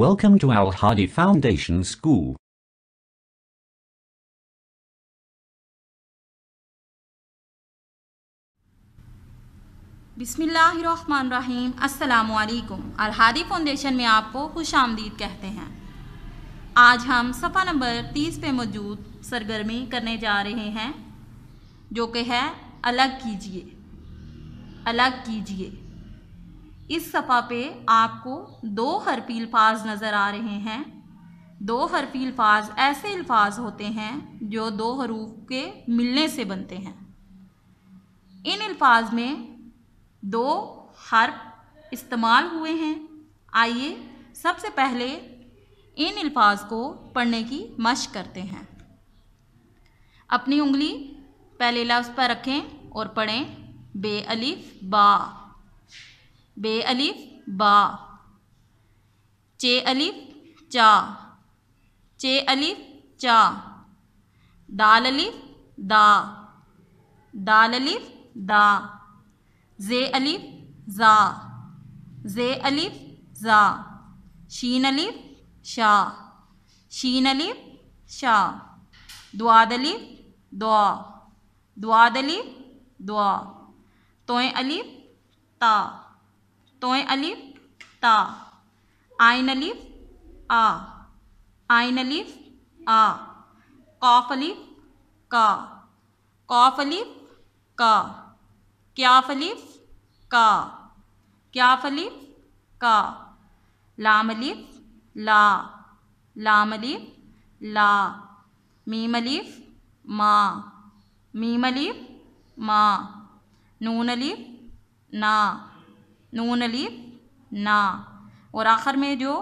Welcome to Al Hadi Foundation School. बिसमीम् अल्लाम अलहादी foundation में आपको खुश आमदीद कहते हैं आज हम सफ़ा नंबर तीस पे मौजूद सरगर्मी करने जा रहे हैं जो कि है अलग कीजिए अलग कीजिए इस सफ़ा पे आपको दो हरफी अल्फाज नज़र आ रहे हैं दो हरफी अल्फाज ऐसे अल्फाज होते हैं जो दो हरूफ के मिलने से बनते हैं इन अल्फाज में दो हर्फ इस्तेमाल हुए हैं आइए सबसे पहले इन अल्फाज को पढ़ने की मशक करते हैं अपनी उंगली पहले लफ्ज़ पर रखें और पढ़ें बे अलिफ बा बे अलिफ बा चे अलिफ चा चे अलिफ चा दाल अलिफ दा दाल अलिफ दा जे अलिफ ज़ा जे अलिफ ज़ा शीन अलिफ शा शीन अलिफ शा द्वाद अलिफ द्वा द्वाद अलिफ द्वा तोय अलिफ ता तोय अलिफ ता आइन अलिफ आ आइन अलिफ आ कॉफ अलिफ का कॉफ अलिफ का क्या फलिफ का क्या फलिफ का लाम अलिफ ला लाम अलिफ ला मीम अलिफ मा मीम अलिफ मा नून अलिफ ना नून अलीफ ना और आखिर में जो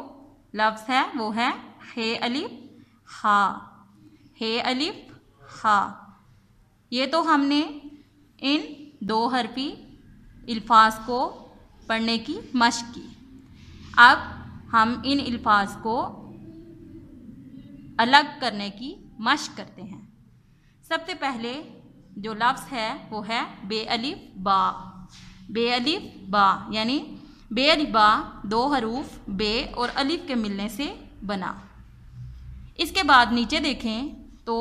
लफ्ज़ है वो है हे अलीफ हा हे अलीफ हा ये तो हमने इन दो हरफी अल्फाज को पढ़ने की मशक की अब हम इन अल्फाज को अलग करने की मशक करते हैं सबसे पहले जो लफ्ज़ है वो है बे अलिफ बा बे अलिफ बा यानी बे बा दो हरूफ बे और अलिफ के मिलने से बना इसके बाद नीचे देखें तो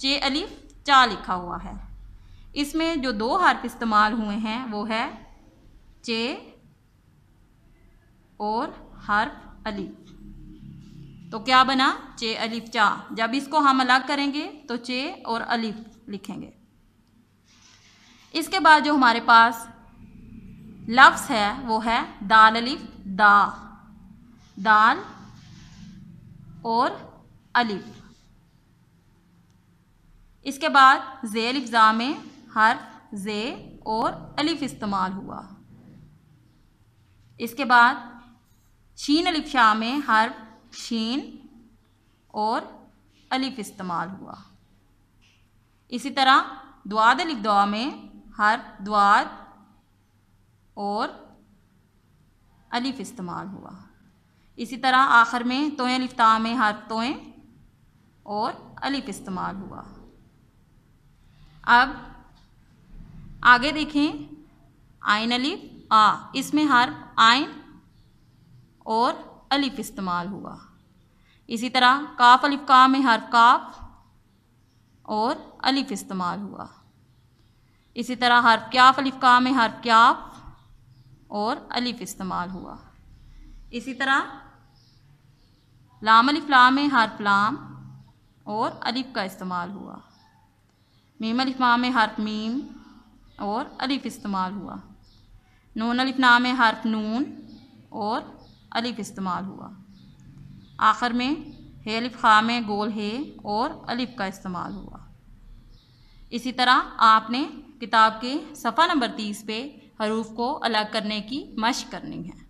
चे अलिफ चा लिखा हुआ है इसमें जो दो हर्फ इस्तेमाल हुए हैं वो है चे और हर्फ अलिफ तो क्या बना चे अलिफ चा जब इसको हम अलग करेंगे तो चे और अलिफ लिखेंगे इसके बाद जो हमारे पास लफ्स है वो है दाल अलिफ दा दाल और अलिफ इसके बाद जेल इफ्ज़ा में हर जे और अलिफ इस्तेमाल हुआ इसके बाद शीन अलिफ शाह में हर शीन और अलिफ इस्तेमाल हुआ इसी तरह द्वाद अलिफ दुआ में हर द्वाद और अलिफ इस्तेमाल हुआ इसी तरह आखिर में तोएँ लिफ्ता में हर तोएँ और अलिफ इस्तेमाल हुआ अब आगे देखें आयन अलिफ आ इसमें हर आयन और अलिफ इस्तेमाल हुआ इसी तरह काफ अलिफ का में हर काफ और अलिफ इस्तेमाल हुआ इसी तरह हर क्याफ अलिफ का में हर क्याफ और अलिफ इस्तेमाल हुआ इसी तरह लाम अलिफ लाम में हर्फ लाम और अलिफ का इस्तेमाल हुआ मीम अलिफ में हर्फ मीम और अलिफ इस्तेमाल हुआ नून अलिफ में हर्फ नून और अलिफ इस्तेमाल हुआ आखिर में हे अलिफ खा में गोल हे और अलिफ का इस्तेमाल हुआ इसी तरह आपने किताब के सफ़ा नंबर तीस पे हरूफ को अलग करने की मश करनी है